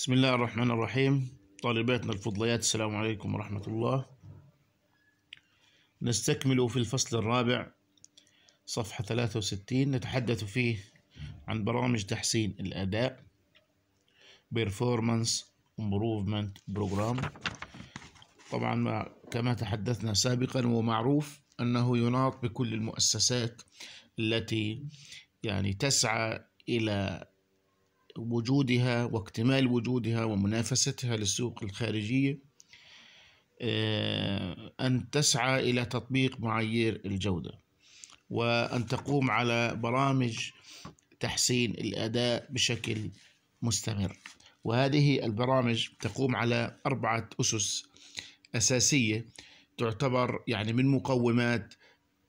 بسم الله الرحمن الرحيم طالباتنا الفضليات السلام عليكم ورحمة الله نستكمل في الفصل الرابع صفحة 63 نتحدث فيه عن برامج تحسين الأداء Performance Improvement Program طبعا ما كما تحدثنا سابقا ومعروف أنه يناط بكل المؤسسات التي يعني تسعى إلى وجودها واكتمال وجودها ومنافستها للسوق الخارجية آه، أن تسعى إلى تطبيق معايير الجودة وأن تقوم على برامج تحسين الأداء بشكل مستمر وهذه البرامج تقوم على أربعة أسس أساسية تعتبر يعني من مقومات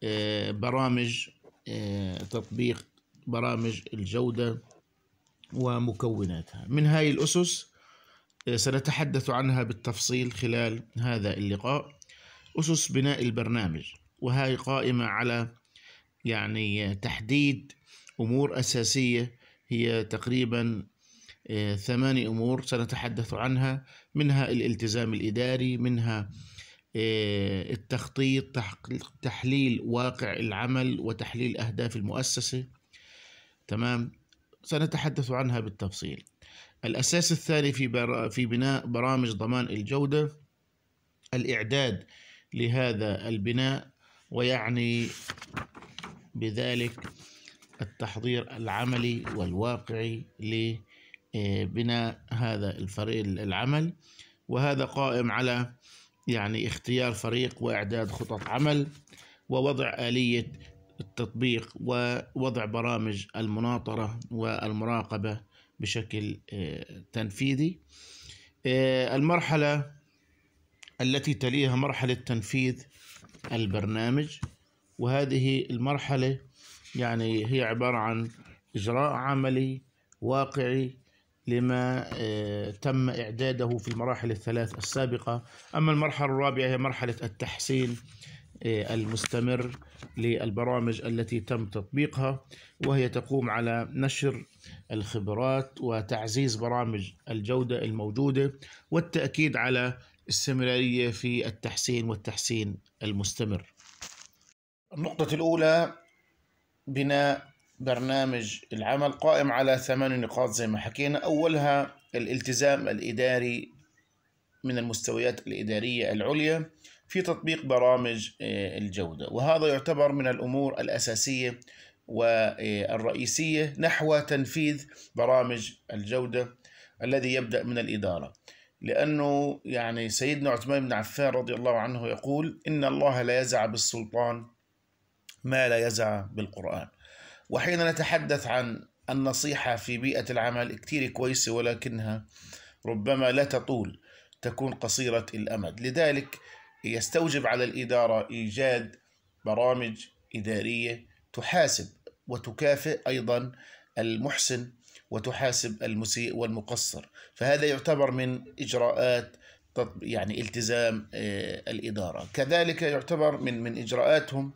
آه، برامج آه، تطبيق برامج الجودة ومكوناتها من هاي الأسس آه، سنتحدث عنها بالتفصيل خلال هذا اللقاء أسس بناء البرنامج وهي قائمة على يعني تحديد أمور أساسية هي تقريبا آه، ثماني أمور سنتحدث عنها منها الالتزام الإداري منها آه، التخطيط تحليل واقع العمل وتحليل أهداف المؤسسة تمام سنتحدث عنها بالتفصيل الأساس الثاني في, في بناء برامج ضمان الجودة الإعداد لهذا البناء ويعني بذلك التحضير العملي والواقعي لبناء آه، هذا الفريق العمل وهذا قائم على يعني اختيار فريق وإعداد خطط عمل ووضع آلية التطبيق ووضع برامج المناطرة والمراقبة بشكل آه، تنفيذي آه، المرحلة التي تليها مرحلة تنفيذ البرنامج وهذه المرحلة يعني هي عبارة عن إجراء عملي واقعي لما آه، تم إعداده في المراحل الثلاث السابقة أما المرحلة الرابعة هي مرحلة التحسين المستمر للبرامج التي تم تطبيقها وهي تقوم على نشر الخبرات وتعزيز برامج الجودة الموجودة والتأكيد على استمرارية في التحسين والتحسين المستمر. النقطة الأولى بناء برنامج العمل قائم على ثمان نقاط زي ما حكينا أولها الالتزام الإداري من المستويات الإدارية العليا في تطبيق برامج آه، الجودة وهذا يعتبر من الأمور الأساسية والرئيسية نحو تنفيذ برامج الجودة الذي يبدأ من الإدارة لأنه يعني سيدنا عثمان بن عفان رضي الله عنه يقول إن الله لا يزع بالسلطان ما لا يزع بالقرآن وحين نتحدث عن النصيحة في بيئة العمل كتير كويسة ولكنها ربما لا تطول تكون قصيرة الأمد لذلك يستوجب على الإدارة إيجاد برامج إدارية تحاسب وتكافئ أيضا المحسن وتحاسب المسيء والمقصر فهذا يعتبر من إجراءات يعني التزام آه، الإدارة كذلك يعتبر من من إجراءاتهم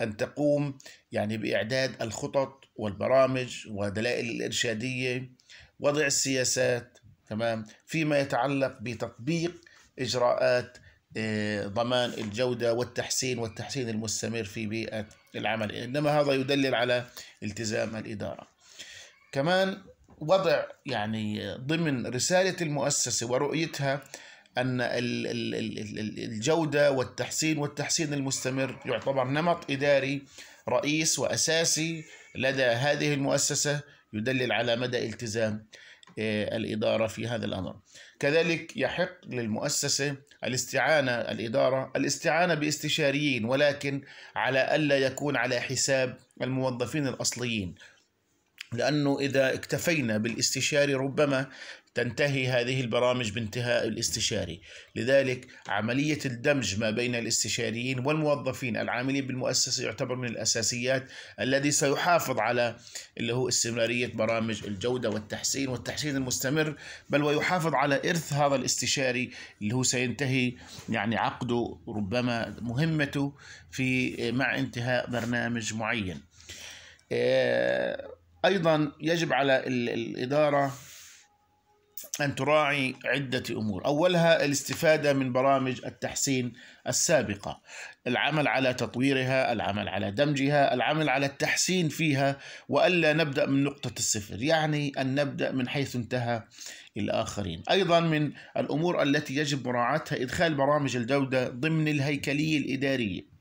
أن تقوم يعني بإعداد الخطط والبرامج ودلائل الإرشادية وضع السياسات تمام فيما يتعلق بتطبيق إجراءات آه، ضمان الجودة والتحسين والتحسين المستمر في بيئة العمل إنما هذا يدلل على التزام الإدارة كمان وضع يعني ضمن رسالة المؤسسة ورؤيتها أن الجودة والتحسين والتحسين المستمر يعتبر نمط إداري رئيس وأساسي لدى هذه المؤسسة يدلل على مدى التزام آه، الإدارة في هذا الأمر كذلك يحق للمؤسسة الاستعانة الإدارة الاستعانة باستشاريين ولكن على ألا يكون على حساب الموظفين الأصليين لأنه إذا اكتفينا بالاستشاري ربما تنتهي هذه البرامج بانتهاء الاستشاري لذلك عملية الدمج ما بين الاستشاريين والموظفين العاملين بالمؤسسة يعتبر من الأساسيات الذي سيحافظ على اللي هو استمرارية برامج الجودة والتحسين والتحسين المستمر بل ويحافظ على إرث هذا الاستشاري اللي هو سينتهي يعني عقده ربما مهمته في مع انتهاء برنامج معين آه، أيضا يجب على الإدارة أن تراعي عدة أمور أولها الاستفادة من برامج التحسين السابقة العمل على تطويرها العمل على دمجها العمل على التحسين فيها وألا نبدأ من نقطة الصفر يعني أن نبدأ من حيث انتهى الآخرين أيضا من الأمور التي يجب مراعاتها إدخال برامج الجودة ضمن الهيكلية الإدارية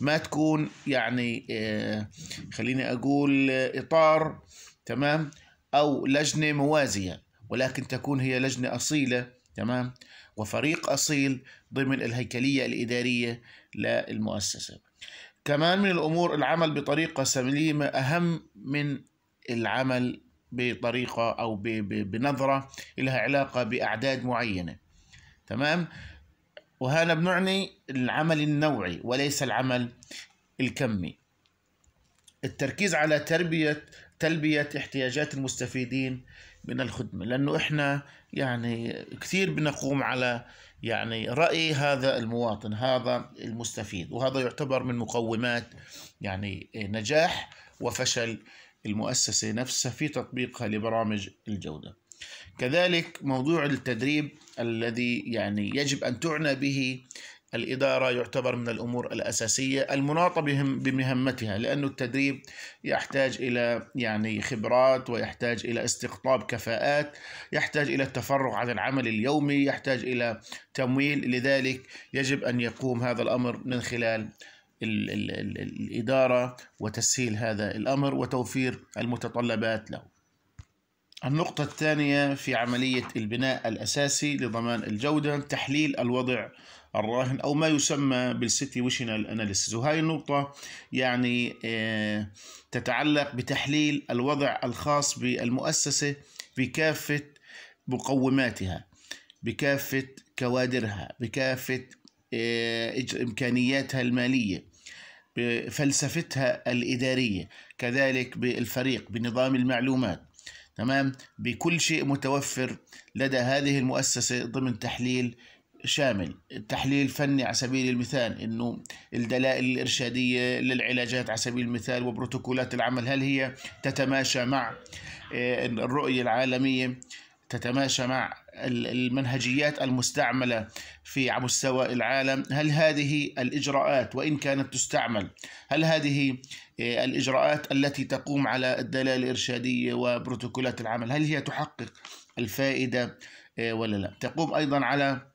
ما تكون يعني آه، خليني أقول آه، إطار تمام أو لجنة موازية ولكن تكون هي لجنة أصيلة تمام وفريق أصيل ضمن الهيكلية الإدارية للمؤسسة كمان من الأمور العمل بطريقة سليمة أهم من العمل بطريقة أو بنظرة لها علاقة بأعداد معينة تمام وهنا بنعني العمل النوعي وليس العمل الكمي التركيز على تربية تلبية احتياجات المستفيدين من الخدمة لأنه إحنا يعني كثير بنقوم على يعني رأي هذا المواطن هذا المستفيد وهذا يعتبر من مقومات يعني نجاح وفشل المؤسسة نفسها في تطبيقها لبرامج الجودة كذلك موضوع التدريب الذي يعني يجب أن تعنى به الإدارة يعتبر من الأمور الأساسية المناطة بهم بمهمتها لأن التدريب يحتاج إلى يعني خبرات ويحتاج إلى استقطاب كفاءات يحتاج إلى التفرغ عن العمل اليومي يحتاج إلى تمويل لذلك يجب أن يقوم هذا الأمر من خلال ال ال الإدارة وتسهيل هذا الأمر وتوفير المتطلبات له النقطة الثانية في عملية البناء الأساسي لضمان الجودة تحليل الوضع الراهن أو ما يسمى بالسيتويشنال أناليسيس وهذه النقطة يعني آه، تتعلق بتحليل الوضع الخاص بالمؤسسة بكافة مقوماتها بكافة كوادرها بكافة آه، إمكانياتها المالية بفلسفتها الإدارية كذلك بالفريق بنظام المعلومات تمام بكل شيء متوفر لدى هذه المؤسسة ضمن تحليل شامل التحليل الفني على سبيل المثال انه الدلائل الارشاديه للعلاجات على سبيل المثال وبروتوكولات العمل هل هي تتماشى مع آه، الرؤيه العالميه تتماشى مع المنهجيات المستعمله في على مستوى العالم هل هذه الاجراءات وان كانت تستعمل هل هذه آه، الاجراءات التي تقوم على الدلاله الارشاديه وبروتوكولات العمل هل هي تحقق الفائده آه، ولا لا تقوم ايضا على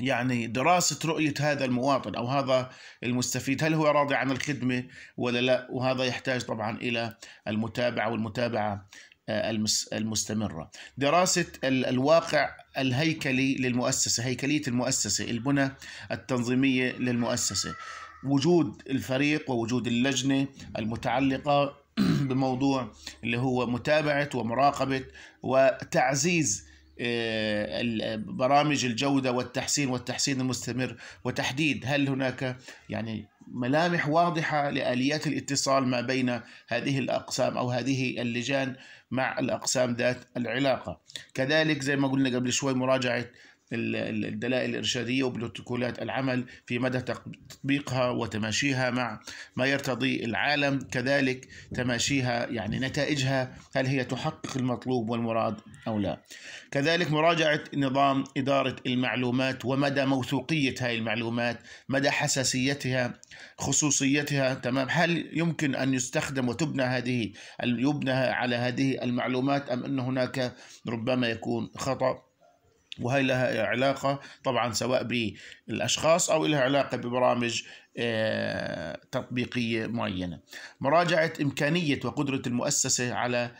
يعني دراسة رؤية هذا المواطن أو هذا المستفيد هل هو راضي عن الخدمة ولا لا وهذا يحتاج طبعا إلى المتابعة والمتابعة آه، المستمرة دراسة الواقع الهيكلي للمؤسسة هيكلية المؤسسة البنى التنظيمية للمؤسسة وجود الفريق ووجود اللجنة المتعلقة بموضوع اللي هو متابعة ومراقبة وتعزيز آه، برامج الجوده والتحسين والتحسين المستمر وتحديد هل هناك يعني ملامح واضحه لاليات الاتصال ما بين هذه الاقسام او هذه اللجان مع الاقسام ذات العلاقه كذلك زي ما قلنا قبل شوي مراجعه الدلائل الإرشادية وبروتوكولات العمل في مدى تطبيقها وتماشيها مع ما يرتضي العالم كذلك تماشيها يعني نتائجها هل هي تحقق المطلوب والمراد أو لا كذلك مراجعة نظام إدارة المعلومات ومدى موثوقية هذه المعلومات مدى حساسيتها خصوصيتها تمام هل يمكن أن يستخدم وتبنى هذه يبنى على هذه المعلومات أم أن هناك ربما يكون خطأ وهي لها علاقة طبعا سواء بالأشخاص أو لها علاقة ببرامج آه، تطبيقية معينة مراجعة إمكانية وقدرة المؤسسة على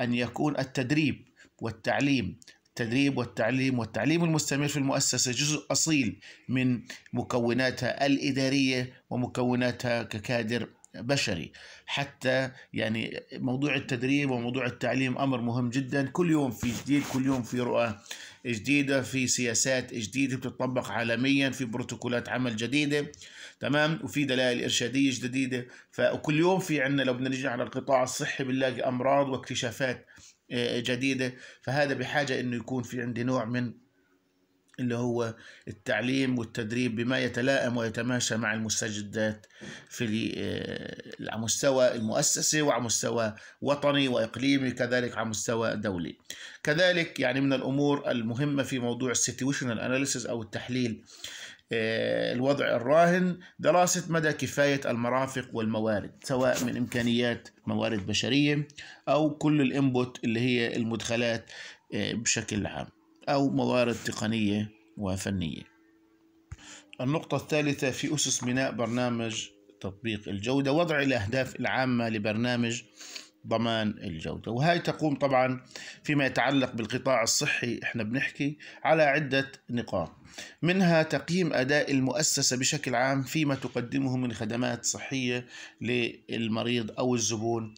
أن يكون التدريب والتعليم التدريب والتعليم والتعليم المستمر في المؤسسة جزء أصيل من مكوناتها الإدارية ومكوناتها ككادر بشري حتى يعني موضوع التدريب وموضوع التعليم أمر مهم جدا كل يوم في جديد كل يوم في رؤى جديده في سياسات جديده بتطبق عالميا في بروتوكولات عمل جديده تمام وفي دلائل ارشاديه جديده فكل يوم في عندنا لو بدنا نجي على القطاع الصحي بنلاقي امراض واكتشافات آه، جديده فهذا بحاجه انه يكون في عندي نوع من اللي هو التعليم والتدريب بما يتلائم ويتماشى مع المستجدات في آه، على مستوى المؤسسة وعلى مستوى وطني وإقليمي كذلك على مستوى دولي كذلك يعني من الأمور المهمة في موضوع situational analysis أو التحليل آه، الوضع الراهن دراسة مدى كفاية المرافق والموارد سواء من إمكانيات موارد بشرية أو كل الإنبوت اللي هي المدخلات آه، بشكل عام أو موارد تقنية وفنية النقطة الثالثة في أسس بناء برنامج تطبيق الجودة وضع الأهداف العامة لبرنامج ضمان الجودة وهي تقوم طبعا فيما يتعلق بالقطاع الصحي احنا بنحكي على عدة نقاط منها تقييم أداء المؤسسة بشكل عام فيما تقدمه من خدمات صحية للمريض أو الزبون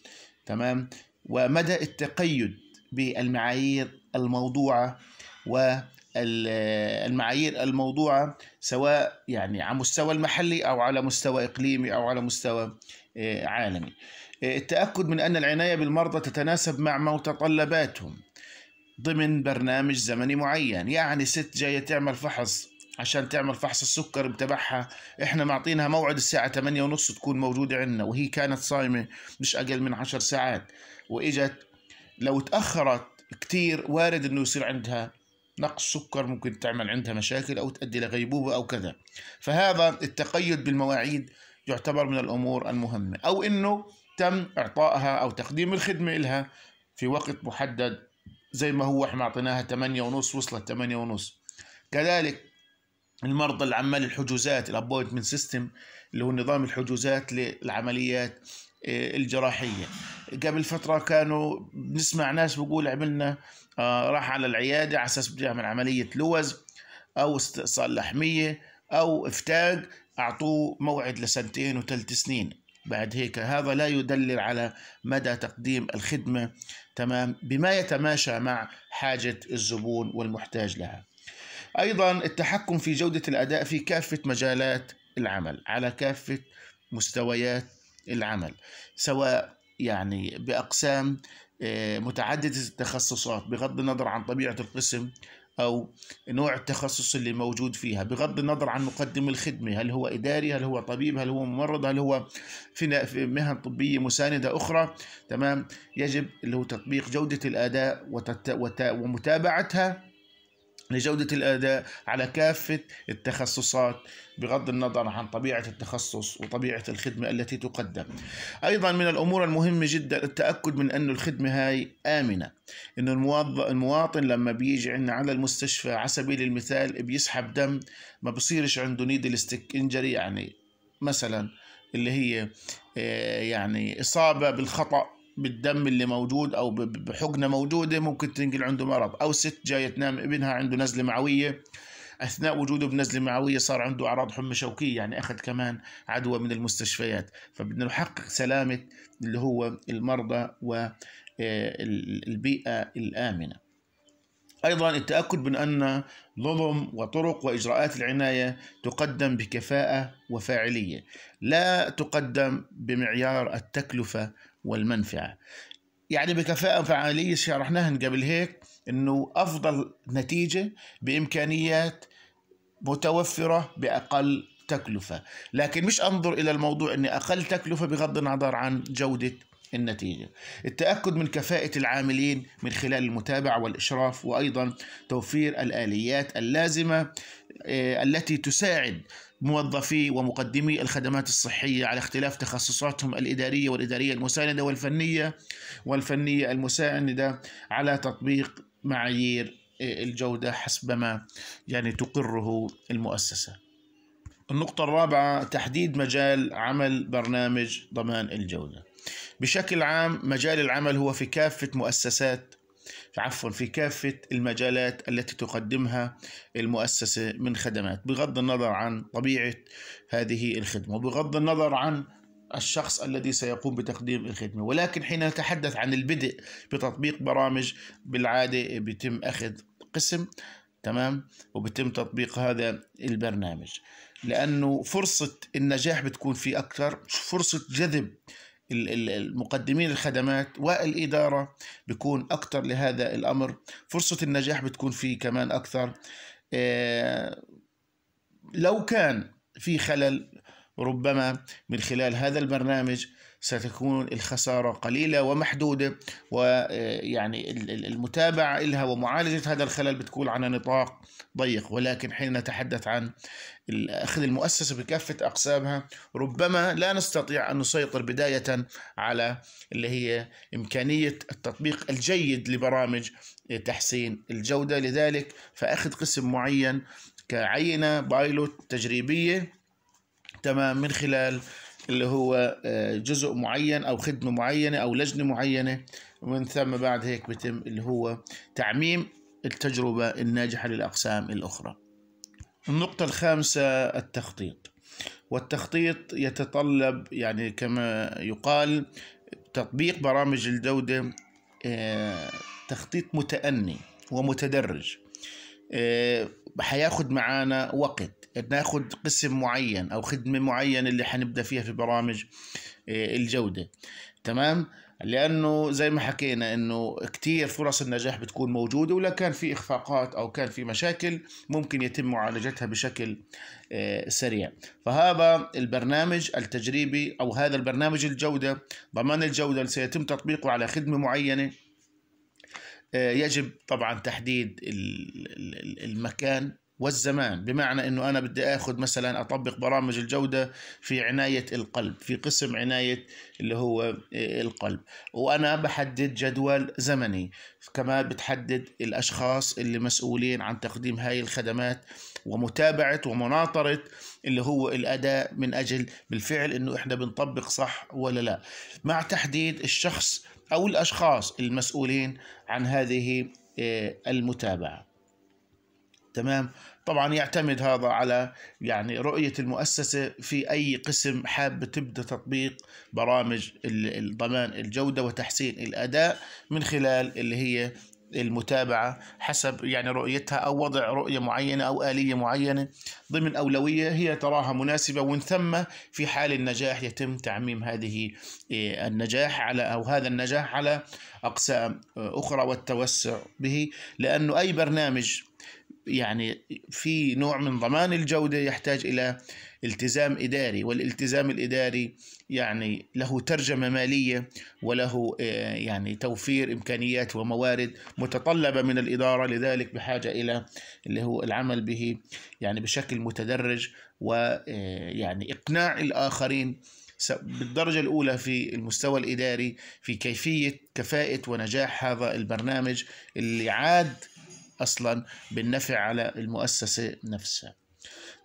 تمام ومدى التقيد بالمعايير الموضوعة والمعايير الموضوعة سواء يعني على مستوى المحلي أو على مستوى إقليمي أو على مستوى آه، عالمي آه، التأكد من أن العناية بالمرضى تتناسب مع متطلباتهم ضمن برنامج زمني معين يعني ست جاية تعمل فحص عشان تعمل فحص السكر بتبعها احنا معطينها موعد الساعة 8 ونص تكون موجودة عندنا وهي كانت صايمة مش أقل من 10 ساعات وإجت لو تأخرت كتير وارد انه يصير عندها نقص سكر ممكن تعمل عندها مشاكل أو تؤدي لغيبوبة أو كذا فهذا التقيد بالمواعيد يعتبر من الأمور المهمة أو أنه تم إعطائها أو تقديم الخدمة لها في وقت محدد زي ما هو احنا اعطيناها 8 ونص وصلت 8 ونص كذلك المرضى العمال الحجوزات الابوينتمنت سيستم اللي هو نظام الحجوزات للعمليات آه، الجراحيه قبل فتره كانوا نسمع ناس بيقول عملنا آه، راح على العياده على اساس بده يعمل عمليه لوز او استئصال لحميه او افتاق اعطوه موعد لسنتين وثلاث سنين بعد هيك هذا لا يدلل على مدى تقديم الخدمة تمام بما يتماشى مع حاجة الزبون والمحتاج لها أيضا التحكم في جودة الأداء في كافة مجالات العمل على كافة مستويات العمل سواء يعني باقسام آه، متعدده التخصصات بغض النظر عن طبيعه القسم او نوع التخصص اللي موجود فيها بغض النظر عن مقدم الخدمه هل هو اداري هل هو طبيب هل هو ممرض هل هو في مهن طبيه مسانده اخرى تمام يجب اللي هو تطبيق جوده الاداء ومتابعتها لجودة الأداء على كافة التخصصات بغض النظر عن طبيعة التخصص وطبيعة الخدمة التي تقدم أيضا من الأمور المهمة جدا التأكد من أن الخدمة هاي آمنة أن المواطن لما بيجي عندنا على المستشفى على سبيل المثال بيسحب دم ما بصيرش عنده نيد الستيك انجري يعني مثلا اللي هي آه، يعني إصابة بالخطأ بالدم اللي موجود او بحقنه موجوده ممكن تنقل عنده مرض او ست جايه تنام ابنها عنده نزله معويه اثناء وجوده بنزله معويه صار عنده اعراض حمى شوكيه يعني اخذ كمان عدوى من المستشفيات فبدنا نحقق سلامه اللي هو المرضى والبيئه آه، الامنه ايضا التاكد من ان نظم وطرق واجراءات العنايه تقدم بكفاءه وفاعليه لا تقدم بمعيار التكلفه والمنفعة يعني بكفاءة وفعالية شرحناها قبل هيك أنه أفضل نتيجة بإمكانيات متوفرة بأقل تكلفة لكن مش أنظر إلى الموضوع أني أقل تكلفة بغض النظر عن جودة النتيجة التأكد من كفاءة العاملين من خلال المتابعة والإشراف وأيضا توفير الآليات اللازمة آه، التي تساعد موظفي ومقدمي الخدمات الصحية على اختلاف تخصصاتهم الإدارية والإدارية المساندة والفنية والفنية المساندة على تطبيق معايير آه، الجودة حسب ما يعني تقره المؤسسة النقطة الرابعة تحديد مجال عمل برنامج ضمان الجودة بشكل عام مجال العمل هو في كافة مؤسسات عفوا في كافة المجالات التي تقدمها المؤسسة من خدمات بغض النظر عن طبيعة هذه الخدمة وبغض النظر عن الشخص الذي سيقوم بتقديم الخدمة ولكن حين نتحدث عن البدء بتطبيق برامج بالعادة بيتم أخذ قسم تمام وبتم تطبيق هذا البرنامج لأنه فرصة النجاح بتكون فيه أكثر فرصة جذب المقدمين الخدمات والإدارة بيكون أكتر لهذا الأمر فرصة النجاح بتكون فيه كمان أكثر آه، لو كان في خلل ربما من خلال هذا البرنامج ستكون الخسارة قليلة ومحدودة ويعني آه، المتابعة لها ومعالجة هذا الخلل بتكون على نطاق ضيق ولكن حين نتحدث عن أخذ المؤسسة بكافة أقسامها ربما لا نستطيع أن نسيطر بداية على اللي هي إمكانية التطبيق الجيد لبرامج تحسين الجودة لذلك فأخذ قسم معين كعينة بايلوت تجريبية تمام من خلال اللي هو آه، جزء معين او خدمه معينه او لجنه معينه ومن ثم بعد هيك بتم اللي هو تعميم التجربه الناجحه للاقسام الاخرى. النقطه الخامسه التخطيط. والتخطيط يتطلب يعني كما يقال تطبيق برامج الجوده آه، تخطيط متأني ومتدرج آه، حياخذ معانا وقت ناخذ قسم معين او خدمه معينه اللي حنبدا فيها في برامج آه، الجوده تمام لانه زي ما حكينا انه كثير فرص النجاح بتكون موجوده ولا كان في اخفاقات او كان في مشاكل ممكن يتم معالجتها بشكل آه، سريع فهذا البرنامج التجريبي او هذا البرنامج الجوده ضمان الجوده اللي سيتم تطبيقه على خدمه معينه آه، يجب طبعا تحديد المكان والزمان بمعنى انه انا بدي اخذ مثلا اطبق برامج الجوده في عنايه القلب في قسم عنايه اللي هو آه، القلب وانا بحدد جدول زمني كمان بتحدد الاشخاص اللي مسؤولين عن تقديم هاي الخدمات ومتابعه ومناطره اللي هو الاداء من اجل بالفعل انه احنا بنطبق صح ولا لا مع تحديد الشخص او الاشخاص المسؤولين عن هذه آه، المتابعه تمام طبعا يعتمد هذا على يعني رؤية المؤسسة في أي قسم حابة تبدأ تطبيق برامج الضمان الجودة وتحسين الأداء من خلال اللي هي المتابعة حسب يعني رؤيتها أو وضع رؤية معينة أو آلية معينة ضمن أولوية هي تراها مناسبة ومن ثم في حال النجاح يتم تعميم هذه إيه، النجاح على أو هذا النجاح على أقسام آه، أخرى والتوسع به لأنه أي برنامج يعني في نوع من ضمان الجودة يحتاج إلى التزام إداري والالتزام الإداري يعني له ترجمة مالية وله آه، يعني توفير إمكانيات وموارد متطلبة من الإدارة لذلك بحاجة إلى اللي هو العمل به يعني بشكل متدرج ويعني آه، إقناع الآخرين بالدرجة الأولى في المستوى الإداري في كيفية كفاءة ونجاح هذا البرنامج اللي عاد أصلا بالنفع على المؤسسة نفسها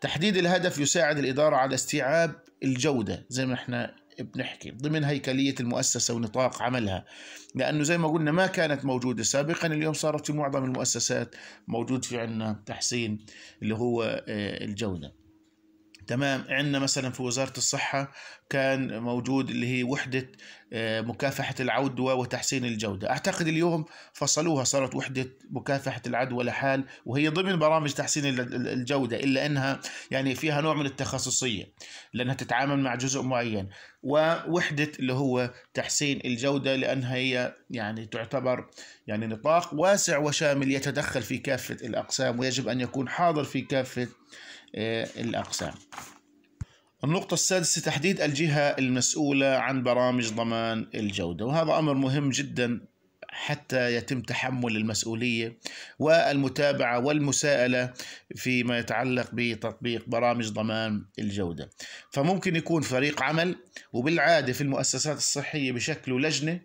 تحديد الهدف يساعد الإدارة على استيعاب الجودة زي ما احنا بنحكي ضمن هيكلية المؤسسة ونطاق عملها لأنه زي ما قلنا ما كانت موجودة سابقا اليوم صارت في معظم المؤسسات موجود في عندنا تحسين اللي هو آه، الجودة تمام عندنا مثلا في وزاره الصحه كان موجود اللي هي وحده آه، مكافحه العدوى وتحسين الجوده اعتقد اليوم فصلوها صارت وحده مكافحه العدوى لحال وهي ضمن برامج تحسين الجوده الا انها يعني فيها نوع من التخصصيه لانها تتعامل مع جزء معين ووحده اللي هو تحسين الجوده لانها هي يعني تعتبر يعني نطاق واسع وشامل يتدخل في كافه الاقسام ويجب ان يكون حاضر في كافه الأقسام النقطة السادسة تحديد الجهة المسؤولة عن برامج ضمان الجودة وهذا أمر مهم جدا حتى يتم تحمل المسؤولية والمتابعة والمساءلة فيما يتعلق بتطبيق برامج ضمان الجودة فممكن يكون فريق عمل وبالعادة في المؤسسات الصحية بشكل لجنة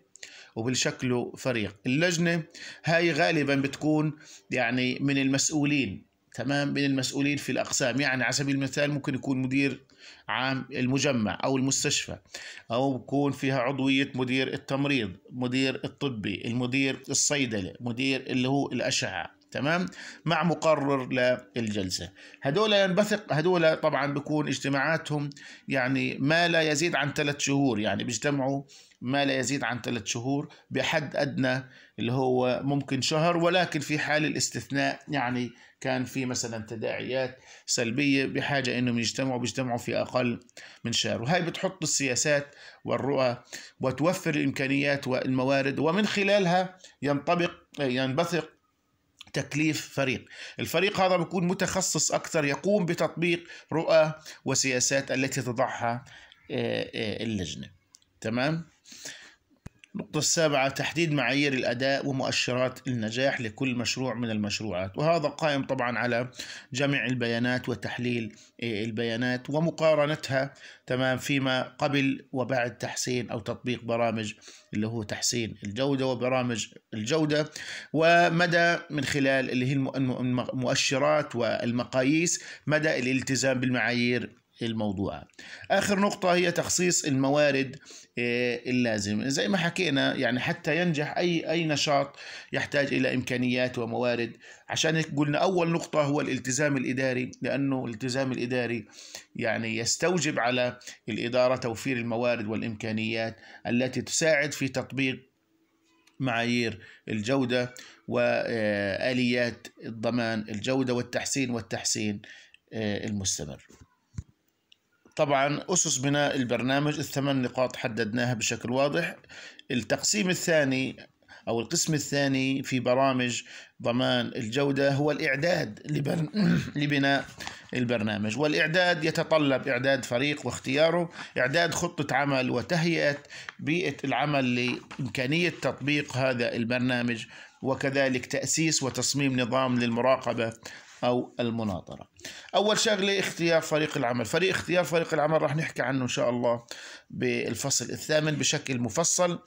وبالشكل فريق اللجنة هاي غالبا بتكون يعني من المسؤولين تمام من المسؤولين في الأقسام يعني على سبيل المثال ممكن يكون مدير عام المجمع أو المستشفى أو يكون فيها عضوية مدير التمريض مدير الطبي المدير الصيدلة مدير اللي هو الأشعة تمام مع مقرر للجلسه هدول ينبثق هدول طبعا بكون اجتماعاتهم يعني ما لا يزيد عن ثلاث شهور يعني بيجتمعوا ما لا يزيد عن ثلاث شهور بحد ادنى اللي هو ممكن شهر ولكن في حال الاستثناء يعني كان في مثلا تداعيات سلبيه بحاجه انهم يجتمعوا بيجتمعوا في اقل من شهر وهي بتحط السياسات والرؤى وتوفر الامكانيات والموارد ومن خلالها ينطبق ينبثق تكليف فريق الفريق هذا بيكون متخصص أكثر يقوم بتطبيق رؤى وسياسات التي تضعها آه، آه، اللجنة تمام النقطة السابعة تحديد معايير الأداء ومؤشرات النجاح لكل مشروع من المشروعات وهذا قائم طبعا على جمع البيانات وتحليل آه، البيانات ومقارنتها تمام فيما قبل وبعد تحسين أو تطبيق برامج اللي هو تحسين الجودة وبرامج الجودة ومدى من خلال اللي هي المؤشرات والمقاييس مدى الالتزام بالمعايير الموضوعة آخر نقطة هي تخصيص الموارد إيه، اللازم زي ما حكينا يعني حتى ينجح أي أي نشاط يحتاج إلى إمكانيات وموارد عشان هيك قلنا أول نقطة هو الالتزام الإداري لأنه الالتزام الإداري يعني يستوجب على الإدارة توفير الموارد والإمكانيات التي تساعد في تطبيق معايير الجودة وآليات الضمان الجودة والتحسين والتحسين آه، المستمر طبعا أسس بناء البرنامج الثمان نقاط حددناها بشكل واضح التقسيم الثاني أو القسم الثاني في برامج ضمان الجودة هو الإعداد لبر... لبناء البرنامج والإعداد يتطلب إعداد فريق واختياره إعداد خطة عمل وتهيئة بيئة العمل لإمكانية تطبيق هذا البرنامج وكذلك تأسيس وتصميم نظام للمراقبة أو المناظرة أول شغلة اختيار فريق العمل فريق اختيار فريق العمل راح نحكي عنه إن شاء الله بالفصل الثامن بشكل مفصل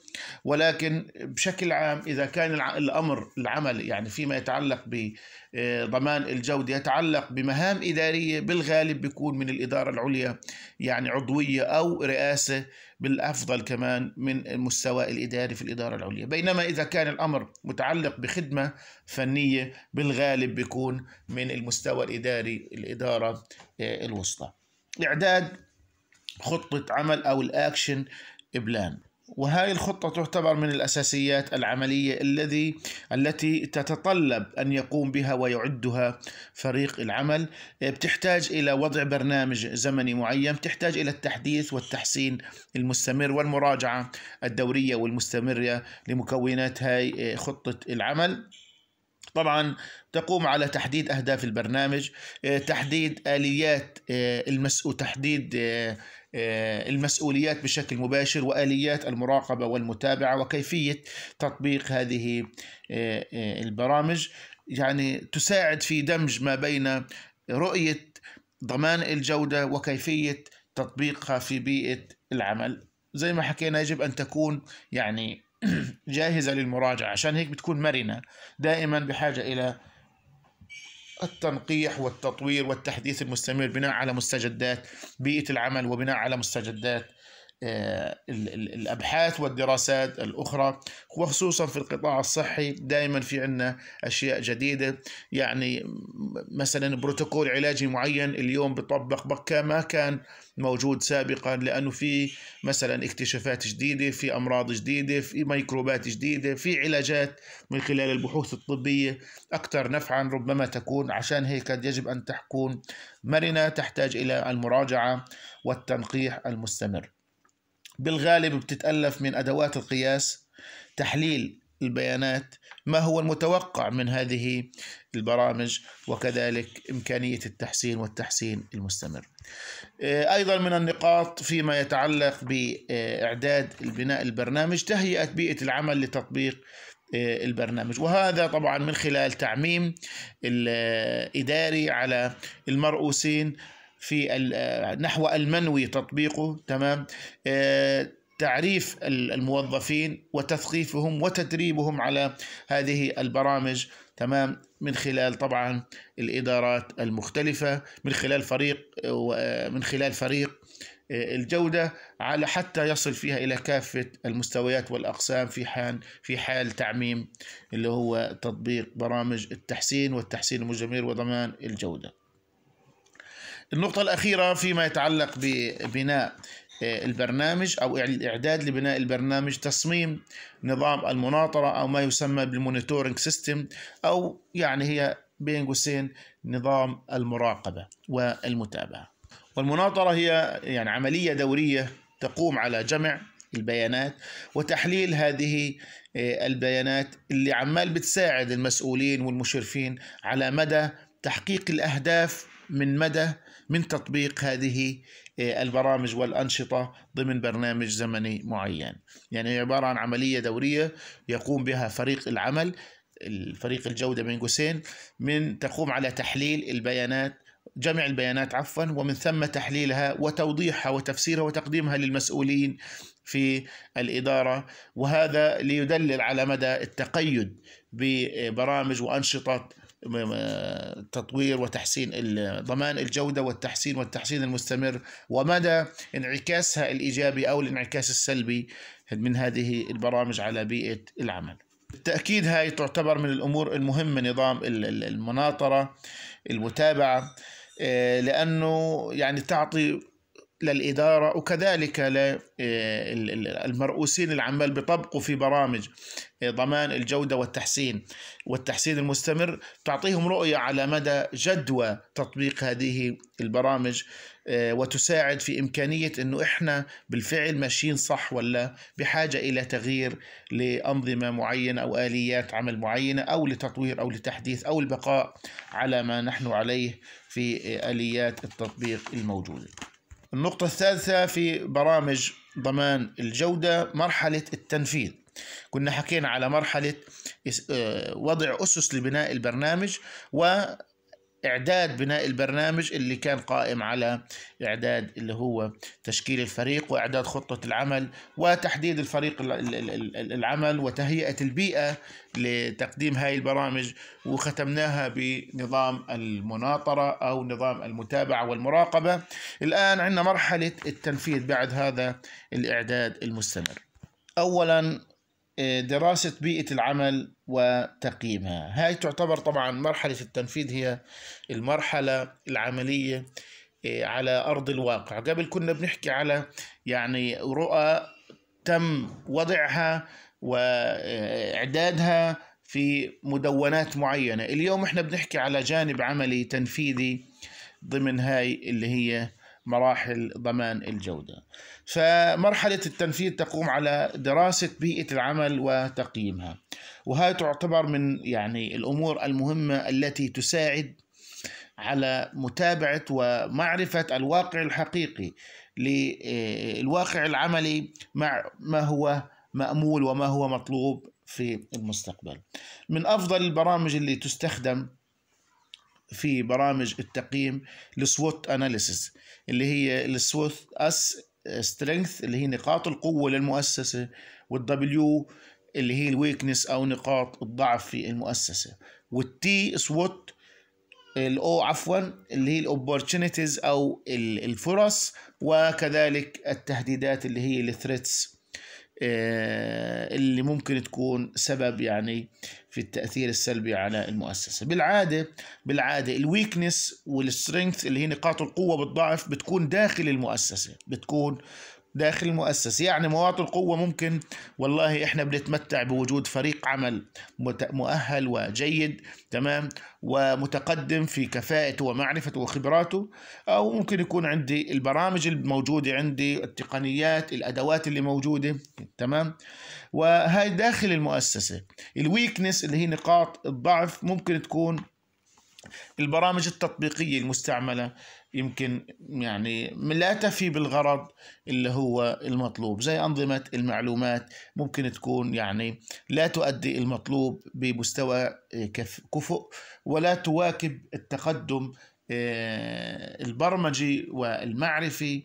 ولكن بشكل عام إذا كان الأمر العمل يعني فيما يتعلق بضمان الجودة يتعلق بمهام إدارية بالغالب بيكون من الإدارة العليا يعني عضوية أو رئاسة بالافضل كمان من المستوى الاداري في الاداره العليا بينما اذا كان الامر متعلق بخدمه فنيه بالغالب بيكون من المستوى الاداري الاداره آه، الوسطى اعداد خطه عمل او الاكشن بلان وهاي الخطة تعتبر من الأساسيات العملية الذي التي تتطلب أن يقوم بها ويعدها فريق العمل بتحتاج إلى وضع برنامج زمني معين تحتاج إلى التحديث والتحسين المستمر والمراجعة الدورية والمستمرة لمكونات هاي آه، خطة العمل طبعا تقوم على تحديد اهداف البرنامج آه، تحديد اليات آه، المسؤول تحديد آه، المسؤوليات بشكل مباشر واليات المراقبه والمتابعه وكيفيه تطبيق هذه آه، آه، البرامج يعني تساعد في دمج ما بين رؤيه ضمان الجوده وكيفيه تطبيقها في بيئه العمل زي ما حكينا يجب ان تكون يعني جاهزه للمراجعه عشان هيك بتكون مرنه دائما بحاجه الى التنقيح والتطوير والتحديث المستمر بناء على مستجدات بيئة العمل وبناء على مستجدات آه، الابحاث والدراسات الاخرى وخصوصا في القطاع الصحي دائما في عندنا اشياء جديده يعني مثلا بروتوكول علاجي معين اليوم بطبق ما كان موجود سابقا لانه في مثلا اكتشافات جديده في امراض جديده في ميكروبات جديده في علاجات من خلال البحوث الطبيه اكثر نفعا ربما تكون عشان هيك يجب ان تكون مرنه تحتاج الى المراجعه والتنقيح المستمر بالغالب بتتألف من أدوات القياس تحليل البيانات ما هو المتوقع من هذه البرامج وكذلك إمكانية التحسين والتحسين المستمر آه، أيضا من النقاط فيما يتعلق بإعداد البناء البرنامج تهيئة بيئة العمل لتطبيق آه، البرنامج وهذا طبعا من خلال تعميم الإداري على المرؤوسين في آه، نحو المنوي تطبيقه تمام آه، تعريف الموظفين وتثقيفهم وتدريبهم على هذه البرامج تمام من خلال طبعا الادارات المختلفه من خلال فريق آه، من خلال فريق الجودة على حتى يصل فيها إلى كافة المستويات والأقسام في حال في حال تعميم اللي هو تطبيق برامج التحسين والتحسين المجمير وضمان الجودة. النقطة الأخيرة فيما يتعلق ببناء آه، البرنامج أو الإعداد لبناء البرنامج تصميم نظام المناطرة أو ما يسمى بالمونيتورنج سيستم أو يعني هي بين قوسين نظام المراقبة والمتابعة والمناطرة هي يعني عملية دورية تقوم على جمع البيانات وتحليل هذه آه، البيانات اللي عمال بتساعد المسؤولين والمشرفين على مدى تحقيق الأهداف من مدى من تطبيق هذه آه، البرامج والأنشطة ضمن برنامج زمني معين يعني عبارة عن عملية دورية يقوم بها فريق العمل الفريق الجودة بين قوسين من تقوم على تحليل البيانات جمع البيانات عفوا ومن ثم تحليلها وتوضيحها وتفسيرها وتقديمها للمسؤولين في الإدارة وهذا ليدلل على مدى التقيد ببرامج وأنشطة آه، تطوير وتحسين ضمان الجودة والتحسين والتحسين المستمر ومدى انعكاسها الإيجابي أو الانعكاس السلبي من هذه البرامج على بيئة العمل بالتأكيد هاي تعتبر من الأمور المهمة نظام المناطرة المتابعة آه، لأنه يعني تعطي للإدارة وكذلك للمرؤوسين آه، العمال بطبقوا في برامج آه، ضمان الجودة والتحسين والتحسين المستمر تعطيهم رؤية على مدى جدوى تطبيق هذه البرامج آه، وتساعد في إمكانية أنه إحنا بالفعل ماشيين صح ولا بحاجة إلى تغيير لأنظمة معينة أو آليات عمل معينة أو لتطوير أو لتحديث أو البقاء على ما نحن عليه في آليات التطبيق الموجوده النقطة الثالثة في برامج ضمان الجودة مرحلة التنفيذ كنا حكينا على مرحلة آه، وضع أسس لبناء البرنامج و اعداد بناء البرنامج اللي كان قائم على اعداد اللي هو تشكيل الفريق واعداد خطه العمل وتحديد الفريق العمل وتهيئه البيئه لتقديم هاي البرامج وختمناها بنظام المناطره او نظام المتابعه والمراقبه الان عندنا مرحله التنفيذ بعد هذا الاعداد المستمر اولا آه، دراسه بيئه العمل وتقييمها هاي تعتبر طبعا مرحلة التنفيذ هي المرحلة العملية إيه، على أرض الواقع قبل كنا بنحكي على يعني رؤى تم وضعها وإعدادها في مدونات معينة اليوم احنا بنحكي على جانب عملي تنفيذي ضمن هاي اللي هي مراحل ضمان الجودة فمرحلة التنفيذ تقوم على دراسة بيئة العمل وتقييمها وهي تعتبر من يعني الأمور المهمة التي تساعد على متابعة ومعرفة الواقع الحقيقي للواقع آه، العملي مع ما هو مأمول وما هو مطلوب في المستقبل من أفضل البرامج اللي تستخدم في برامج التقييم السووت اناليسيس اللي هي السوت اس سترينث اللي هي نقاط القوه للمؤسسه والدبليو اللي هي الويكنس او نقاط الضعف في المؤسسه والتي سوت الاو عفوا اللي هي الاوبورتونيتيز او الفرص وكذلك التهديدات اللي هي الثريتس آه، اللي ممكن تكون سبب يعني في التاثير السلبي على المؤسسه بالعاده بالعاده الويكنس والسترينث اللي هي نقاط القوه والضعف بتكون داخل المؤسسه بتكون داخل المؤسسة يعني مواطن القوة ممكن والله إحنا بنتمتع بوجود فريق عمل مؤهل وجيد تمام ومتقدم في كفاءته ومعرفته وخبراته أو ممكن يكون عندي البرامج الموجودة عندي التقنيات الأدوات اللي موجودة تمام وهي داخل المؤسسة الويكنس اللي هي نقاط الضعف ممكن تكون البرامج التطبيقية المستعملة يمكن يعني لا تفي بالغرض اللي هو المطلوب زي أنظمة المعلومات ممكن تكون يعني لا تؤدي المطلوب بمستوى آه، كفؤ ولا تواكب التقدم آه، البرمجي والمعرفي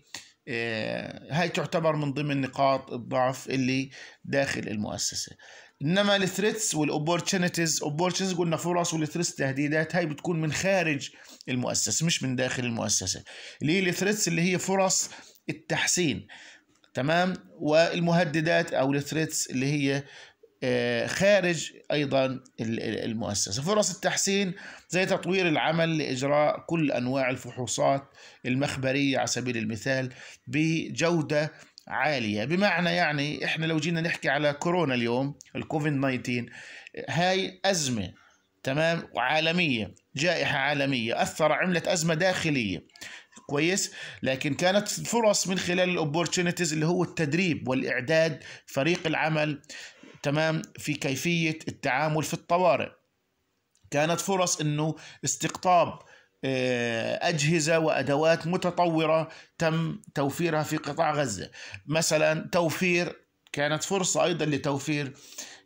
آه، هاي تعتبر من ضمن نقاط الضعف اللي داخل المؤسسة انما الثريتس والاوبورتونيتيز اوبورتونيتيز قلنا فرص والثريتس تهديدات هاي بتكون من خارج المؤسسه مش من داخل المؤسسه ليه الثريتس اللي هي فرص التحسين تمام والمهددات او الثريتس اللي هي آه، خارج ايضا المؤسسه فرص التحسين زي تطوير العمل لاجراء كل انواع الفحوصات المخبريه على سبيل المثال بجوده عاليه بمعنى يعني احنا لو جينا نحكي على كورونا اليوم الكوفيد 19 هاي ازمه تمام وعالمية جائحة عالمية أثر عملت أزمة داخلية كويس لكن كانت فرص من خلال الاوبورتونيتيز اللي هو التدريب والإعداد فريق العمل تمام في كيفية التعامل في الطوارئ كانت فرص أنه استقطاب آه، أجهزة وأدوات متطورة تم توفيرها في قطاع غزة مثلا توفير كانت فرصة أيضا لتوفير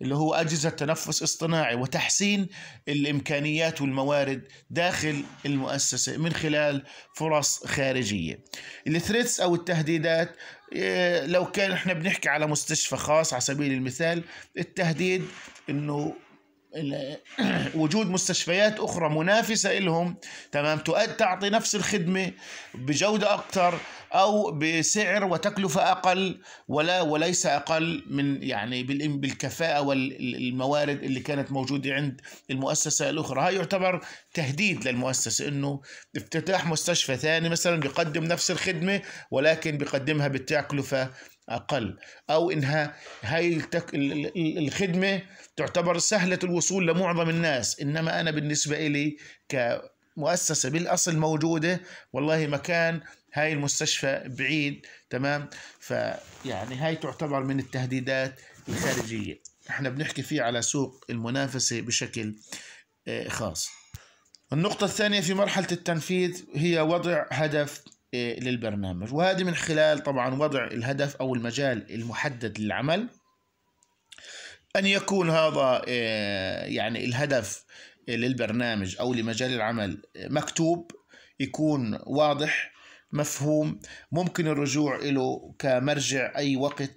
اللي هو أجهزة تنفس اصطناعي وتحسين الإمكانيات والموارد داخل المؤسسة من خلال فرص خارجية الثريتس أو التهديدات آه، لو كان احنا بنحكي على مستشفى خاص على سبيل المثال التهديد انه وجود مستشفيات اخرى منافسه لهم تمام تعطي نفس الخدمه بجوده اكثر او بسعر وتكلفه اقل ولا وليس اقل من يعني بالكفاءه والموارد اللي كانت موجوده عند المؤسسه الاخرى هاي يعتبر تهديد للمؤسسه انه افتتاح مستشفى ثاني مثلا بيقدم نفس الخدمه ولكن بيقدمها بالتكلفه أقل أو إنها هاي التك... الخدمة تعتبر سهلة الوصول لمعظم الناس إنما أنا بالنسبة إلي كمؤسسة بالأصل موجودة والله مكان هاي المستشفى بعيد تمام فيعني هاي تعتبر من التهديدات الخارجية احنا بنحكي فيه على سوق المنافسة بشكل آه، خاص النقطة الثانية في مرحلة التنفيذ هي وضع هدف إيه، للبرنامج وهذه من خلال طبعا وضع الهدف أو المجال المحدد للعمل أن يكون هذا إيه، يعني الهدف إيه، للبرنامج أو لمجال العمل مكتوب يكون واضح مفهوم ممكن الرجوع له كمرجع أي وقت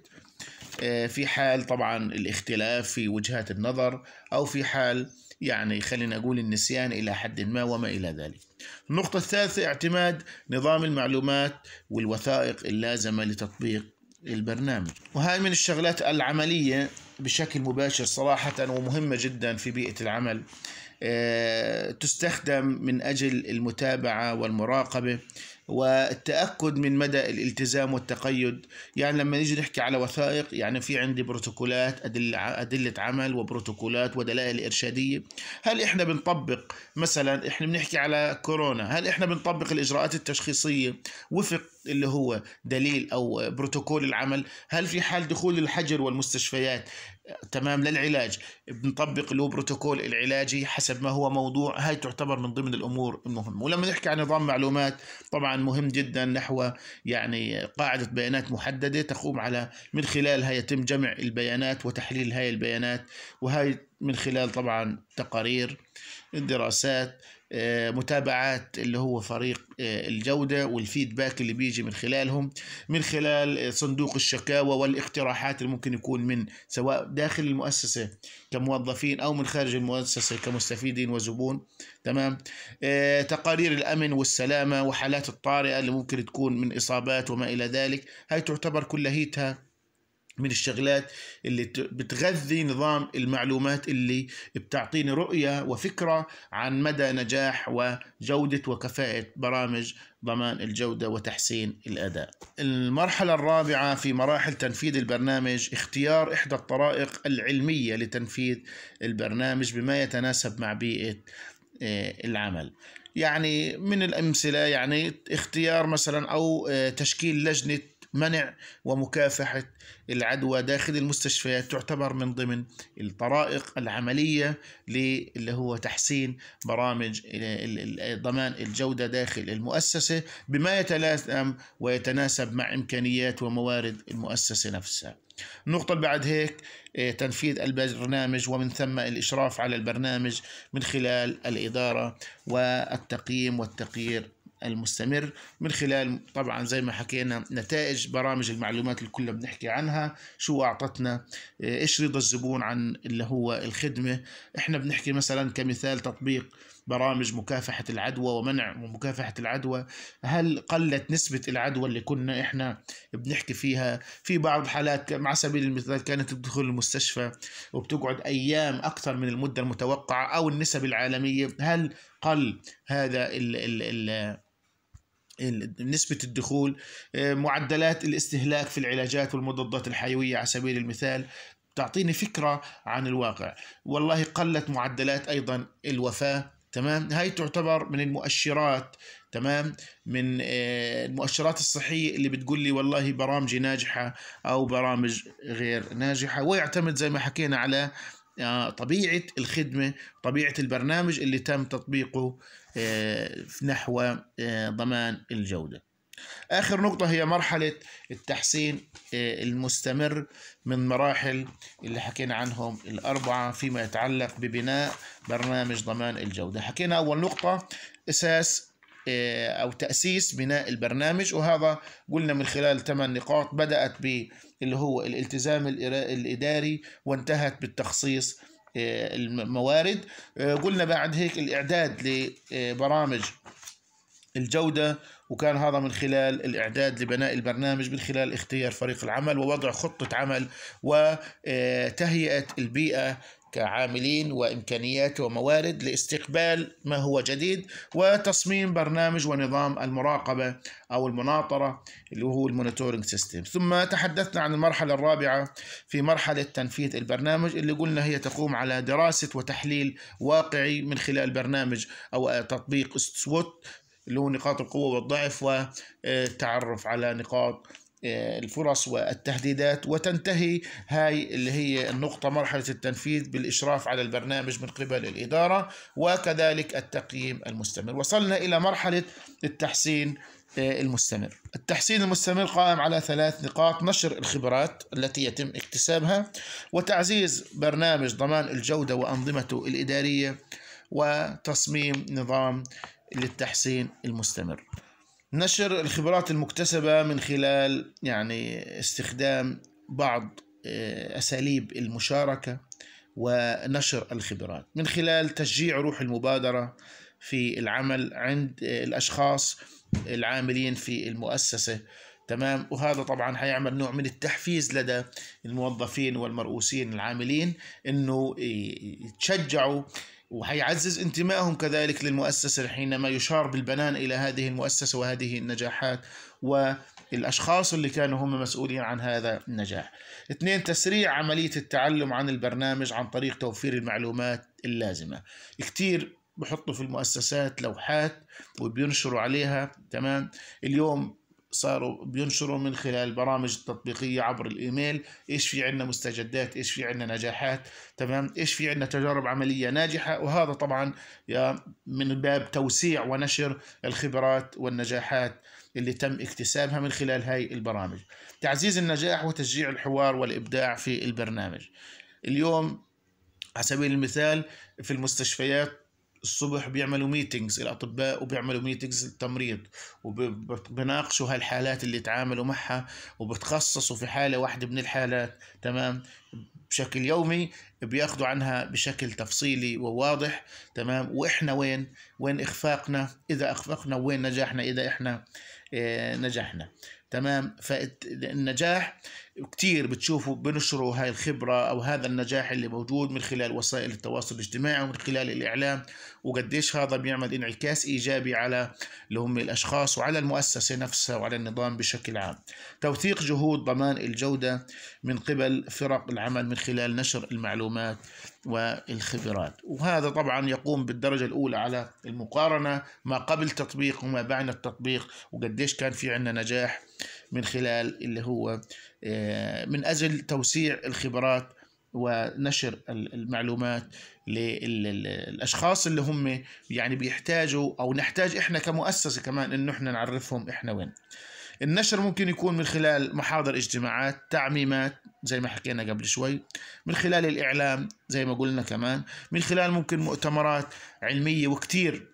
في حال طبعا الاختلاف في وجهات النظر أو في حال يعني خلينا نقول النسيان إلى حد ما وما إلى ذلك النقطة الثالثة اعتماد نظام المعلومات والوثائق اللازمة لتطبيق البرنامج وهذه من الشغلات العملية بشكل مباشر صراحة ومهمة جدا في بيئة العمل آه، تستخدم من أجل المتابعة والمراقبة والتاكد من مدى الالتزام والتقيد يعني لما نيجي نحكي على وثائق يعني في عندي بروتوكولات ادله عمل وبروتوكولات ودلائل ارشاديه هل احنا بنطبق مثلا احنا بنحكي على كورونا هل احنا بنطبق الاجراءات التشخيصيه وفق اللي هو دليل او بروتوكول العمل هل في حال دخول الحجر والمستشفيات تمام للعلاج بنطبق له بروتوكول العلاجي حسب ما هو موضوع هاي تعتبر من ضمن الامور المهمه ولما نحكي عن نظام معلومات طبعا مهم جدا نحو يعني قاعده بيانات محدده تقوم على من خلالها يتم جمع البيانات وتحليل هاي البيانات وهاي من خلال طبعا تقارير الدراسات آه، متابعات اللي هو فريق آه، الجودة والفيدباك اللي بيجي من خلالهم من خلال آه، صندوق الشكاوى والاقتراحات اللي ممكن يكون من سواء داخل المؤسسة كموظفين أو من خارج المؤسسة كمستفيدين وزبون تمام تقارير الأمن والسلامة وحالات الطارئة اللي ممكن تكون من إصابات وما إلى ذلك هاي تعتبر كلهيتها من الشغلات اللي بتغذي نظام المعلومات اللي بتعطيني رؤية وفكرة عن مدى نجاح وجودة وكفاءة برامج ضمان الجودة وتحسين الأداء المرحلة الرابعة في مراحل تنفيذ البرنامج اختيار إحدى الطرائق العلمية لتنفيذ البرنامج بما يتناسب مع بيئة آه، العمل يعني من الأمثلة يعني اختيار مثلا أو آه، تشكيل لجنة منع ومكافحة العدوى داخل المستشفيات تعتبر من ضمن الطرائق العملية اللي هو تحسين برامج ضمان الجودة داخل المؤسسة بما يتلائم ويتناسب مع إمكانيات وموارد المؤسسة نفسها النقطة اللي بعد هيك آه، تنفيذ البرنامج ومن ثم الإشراف على البرنامج من خلال الإدارة والتقييم والتقيير المستمر من خلال طبعا زي ما حكينا نتائج برامج المعلومات اللي كلنا بنحكي عنها شو اعطتنا ايش رضا الزبون عن اللي هو الخدمه احنا بنحكي مثلا كمثال تطبيق برامج مكافحة العدوى ومنع مكافحة العدوى هل قلت نسبة العدوى اللي كنا إحنا بنحكي فيها في بعض الحالات مع سبيل المثال كانت تدخل المستشفى وبتقعد أيام أكثر من المدة المتوقعة أو النسب العالمية هل قل هذا ال ال ال نسبة الدخول آه، معدلات الاستهلاك في العلاجات والمضادات الحيوية على سبيل المثال تعطيني فكرة عن الواقع والله قلت معدلات أيضا الوفاة تمام هاي تعتبر من المؤشرات تمام من آه، المؤشرات الصحية اللي بتقول لي والله برامجي ناجحة أو برامج غير ناجحة ويعتمد زي ما حكينا على آه، طبيعة الخدمة طبيعة البرنامج اللي تم تطبيقه آه، نحو آه، ضمان الجودة آخر نقطة هي مرحلة التحسين آه، المستمر من مراحل اللي حكينا عنهم الأربعة فيما يتعلق ببناء برنامج ضمان الجودة حكينا أول نقطة أساس أو تأسيس بناء البرنامج وهذا قلنا من خلال ثمان نقاط بدأت باللي هو الالتزام الإداري وانتهت بالتخصيص آه، الموارد آه، قلنا بعد هيك الإعداد لبرامج الجودة وكان هذا من خلال الإعداد لبناء البرنامج من خلال اختيار فريق العمل ووضع خطة عمل وتهيئة آه، البيئة كعاملين وامكانيات وموارد لاستقبال ما هو جديد وتصميم برنامج ونظام المراقبه او المناطره اللي هو المونيتورنج سيستم ثم تحدثنا عن المرحله الرابعه في مرحله تنفيذ البرنامج اللي قلنا هي تقوم على دراسه وتحليل واقعي من خلال برنامج او تطبيق سوت اللي هو نقاط القوه والضعف والتعرف على نقاط الفرص والتهديدات وتنتهي هاي اللي هي النقطة مرحلة التنفيذ بالإشراف على البرنامج من قبل الإدارة وكذلك التقييم المستمر وصلنا إلى مرحلة التحسين آه، المستمر التحسين المستمر قائم على ثلاث نقاط نشر الخبرات التي يتم اكتسابها وتعزيز برنامج ضمان الجودة وأنظمته الإدارية وتصميم نظام للتحسين المستمر نشر الخبرات المكتسبة من خلال يعني استخدام بعض آه، أساليب المشاركة ونشر الخبرات من خلال تشجيع روح المبادرة في العمل عند آه، الأشخاص العاملين في المؤسسة تمام وهذا طبعا هيعمل نوع من التحفيز لدى الموظفين والمرؤوسين العاملين انه يتشجعوا وهيعزز انتمائهم كذلك للمؤسسة حينما يشار بالبنان إلى هذه المؤسسة وهذه النجاحات والأشخاص اللي كانوا هم مسؤولين عن هذا النجاح اثنين تسريع عملية التعلم عن البرنامج عن طريق توفير المعلومات اللازمة كتير بحطوا في المؤسسات لوحات وبينشروا عليها تمام اليوم صاروا بينشروا من خلال البرامج التطبيقيه عبر الايميل ايش في عندنا مستجدات ايش في عندنا نجاحات تمام ايش في عندنا تجارب عمليه ناجحه وهذا طبعا من باب توسيع ونشر الخبرات والنجاحات اللي تم اكتسابها من خلال هاي البرامج تعزيز النجاح وتشجيع الحوار والابداع في البرنامج اليوم على سبيل المثال في المستشفيات الصبح بيعملوا ميتينجز الاطباء وبيعملوا ميتينجز التمريض وبناقشوا هالحالات اللي تعاملوا معها وبتخصصوا في حاله واحده من الحالات تمام بشكل يومي بياخذوا عنها بشكل تفصيلي وواضح تمام واحنا وين وين اخفاقنا اذا اخفقنا وين نجاحنا اذا احنا آه، نجحنا تمام فالنجاح كتير بتشوفوا بنشروا هاي الخبرة أو هذا النجاح اللي موجود من خلال وسائل التواصل الاجتماعي ومن خلال الإعلام وقديش هذا بيعمل انعكاس إيجابي على اللي هم الأشخاص وعلى المؤسسة نفسها وعلى النظام بشكل عام توثيق جهود ضمان الجودة من قبل فرق العمل من خلال نشر المعلومات والخبرات وهذا طبعا يقوم بالدرجة الأولى على المقارنة ما قبل تطبيق وما بعد التطبيق وقديش كان في عندنا نجاح من خلال اللي هو آه، من أجل توسيع الخبرات ونشر المعلومات للاشخاص اللي هم يعني بيحتاجوا او نحتاج احنا كمؤسسه كمان انه احنا نعرفهم احنا وين النشر ممكن يكون من خلال محاضر اجتماعات تعميمات زي ما حكينا قبل شوي من خلال الاعلام زي ما قلنا كمان من خلال ممكن مؤتمرات علميه وكتير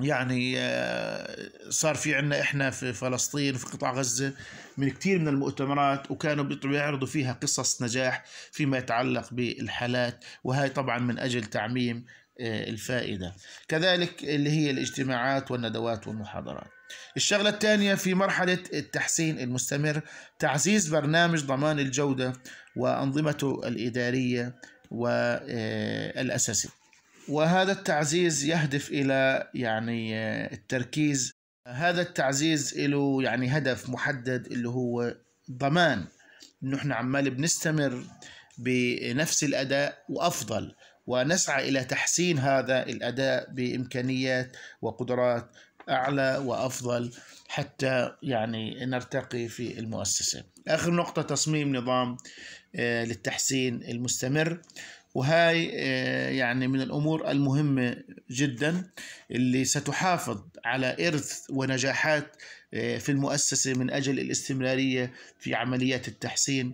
يعني آه، صار في عنا احنا في فلسطين وفي قطاع غزه من كثير من المؤتمرات وكانوا بيعرضوا فيها قصص نجاح فيما يتعلق بالحالات وهي طبعا من اجل تعميم آه، الفائده كذلك اللي هي الاجتماعات والندوات والمحاضرات الشغلة الثانية في مرحلة التحسين المستمر تعزيز برنامج ضمان الجودة وأنظمته الإدارية والأساسية آه، وهذا التعزيز يهدف الى يعني آه، التركيز هذا التعزيز له يعني هدف محدد اللي هو ضمان انه احنا عمال بنستمر بنفس الاداء وافضل ونسعى الى تحسين هذا الاداء بامكانيات وقدرات اعلى وافضل حتى يعني نرتقي في المؤسسه. اخر نقطه تصميم نظام آه، للتحسين المستمر وهاي آه، يعني من الأمور المهمة جدا اللي ستحافظ على إرث ونجاحات آه، في المؤسسة من أجل الاستمرارية في عمليات التحسين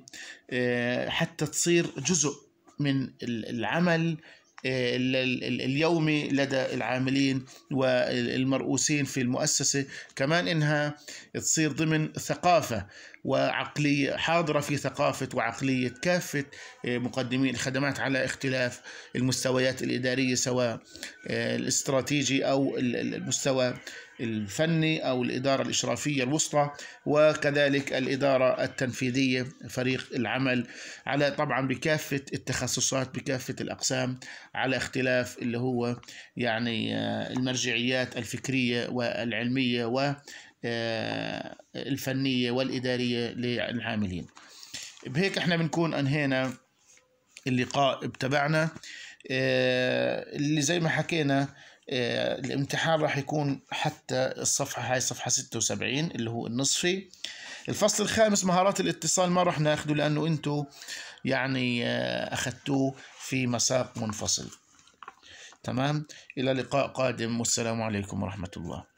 آه، حتى تصير جزء من العمل اليومي لدى العاملين والمرؤوسين في المؤسسة كمان إنها تصير ضمن ثقافة وعقلية حاضرة في ثقافة وعقلية كافة آه، مقدمي الخدمات على اختلاف المستويات الإدارية سواء آه، الاستراتيجي أو المستوى الفني أو الإدارة الإشرافية الوسطى وكذلك الإدارة التنفيذية فريق العمل على طبعا بكافة التخصصات بكافة الأقسام على اختلاف اللي هو يعني آه، المرجعيات الفكرية والعلمية آه، الفنية والإدارية للعاملين بهيك احنا بنكون انهينا اللقاء تبعنا آه، اللي زي ما حكينا آه، الامتحان راح يكون حتى الصفحة هاي صفحة 76 اللي هو النصفي الفصل الخامس مهارات الاتصال ما راح ناخده لأنه انتم يعني أخذتوه في مساق منفصل تمام إلى لقاء قادم والسلام عليكم ورحمة الله